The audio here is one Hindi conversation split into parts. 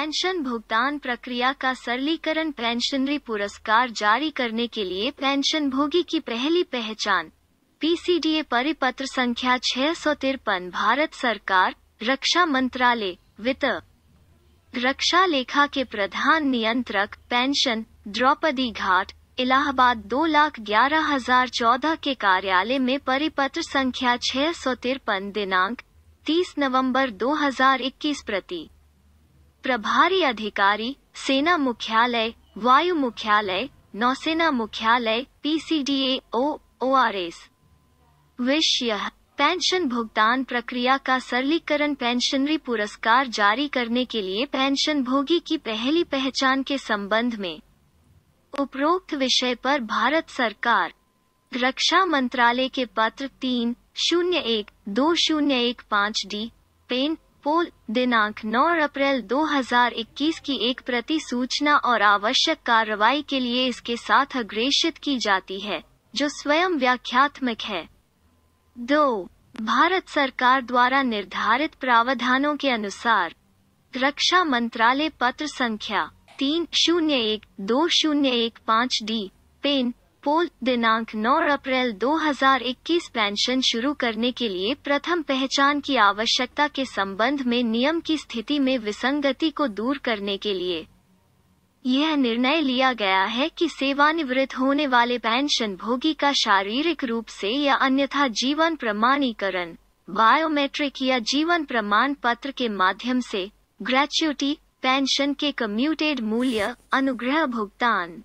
पेंशन भुगतान प्रक्रिया का सरलीकरण पेंशनरी पुरस्कार जारी करने के लिए पेंशन भोगी की पहली पहचान पीसीडीए परिपत्र संख्या छह सौ तिरपन भारत सरकार रक्षा मंत्रालय वित्त रक्षा लेखा के प्रधान नियंत्रक पेंशन द्रौपदी घाट इलाहाबाद दो लाख ग्यारह हजार चौदह के कार्यालय में परिपत्र संख्या छह सौ तिरपन दिनांक 30 नवंबर 2021 प्रति प्रभारी अधिकारी सेना मुख्यालय वायु मुख्यालय नौसेना मुख्यालय पीसीडीए ओ आर एस विषय पेंशन भुगतान प्रक्रिया का सरलीकरण पेंशनरी पुरस्कार जारी करने के लिए पेंशन भोगी की पहली पहचान के संबंध में उपरोक्त विषय पर भारत सरकार रक्षा मंत्रालय के पत्र तीन शून्य एक दो शून्य एक पाँच डी पेन पोल दिनांक 9 अप्रैल 2021 की एक प्रति सूचना और आवश्यक कार्रवाई के लिए इसके साथ अग्रेषित की जाती है जो स्वयं व्याख्यात्मक है दो भारत सरकार द्वारा निर्धारित प्रावधानों के अनुसार रक्षा मंत्रालय पत्र संख्या तीन शून्य एक दो शून्य एक पाँच डी पेन पोल दिनांक 9 अप्रैल 2021 पेंशन शुरू करने के लिए प्रथम पहचान की आवश्यकता के संबंध में नियम की स्थिति में विसंगति को दूर करने के लिए यह निर्णय लिया गया है कि सेवानिवृत्त होने वाले पेंशन भोगी का शारीरिक रूप से या अन्यथा जीवन प्रमाणीकरण बायोमेट्रिक या जीवन प्रमाण पत्र के माध्यम से ग्रेच्युटी पेंशन के कम्यूटेड मूल्य अनुग्रह भुगतान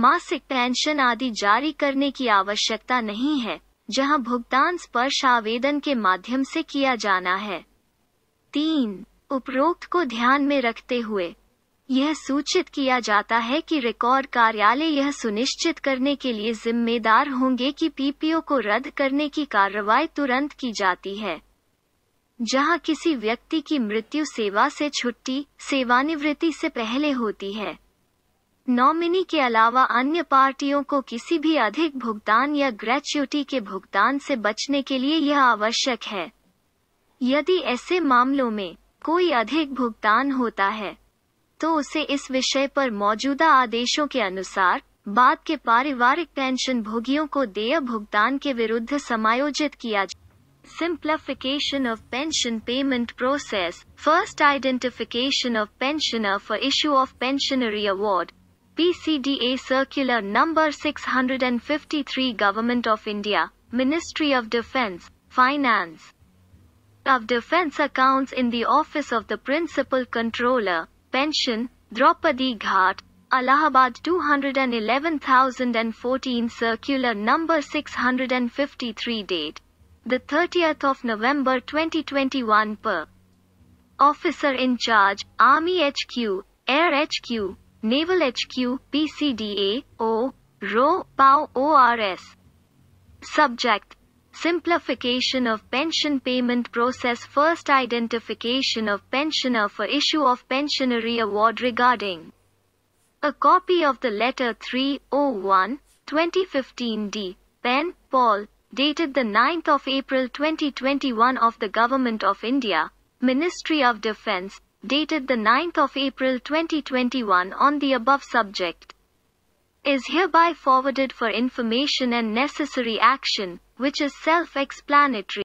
मासिक पेंशन आदि जारी करने की आवश्यकता नहीं है जहां भुगतान स्पर्श आवेदन के माध्यम से किया जाना है तीन उपरोक्त को ध्यान में रखते हुए यह सूचित किया जाता है कि रिकॉर्ड कार्यालय यह सुनिश्चित करने के लिए जिम्मेदार होंगे कि पीपीओ को रद्द करने की कार्रवाई तुरंत की जाती है जहां किसी व्यक्ति की मृत्यु सेवा से छुट्टी सेवानिवृत्ति से पहले होती है नॉमिनी के अलावा अन्य पार्टियों को किसी भी अधिक भुगतान या ग्रेच्युटी के भुगतान से बचने के लिए यह आवश्यक है यदि ऐसे मामलों में कोई अधिक भुगतान होता है तो उसे इस विषय पर मौजूदा आदेशों के अनुसार बाद के पारिवारिक पेंशन भोगियों को देय भुगतान के विरुद्ध समायोजित किया जाए simplification of pension payment process first identification of pensioner for issue of pensionary award PCDA Circular Number 653 Government of India, Ministry of Defence, Finance of Defence Accounts in the Office of the Principal Controller, Pension, Draupadi Ghat, Allahabad 211014 Circular Number 653 Date the 30th of November 2021 per Officer in Charge, Army HQ, Air HQ, Naval HQ, PCDA, O, RO, POW, ORS. Subject Simplification of pension payment process First identification of pensioner for issue of pensionary award regarding a copy of the letter 301 2015 D. Pen, Paul, dated the 9th of April 2021 of the Government of India, Ministry of Defence, dated the 9th of April 2021 on the above subject, is hereby forwarded for information and necessary action, which is self-explanatory.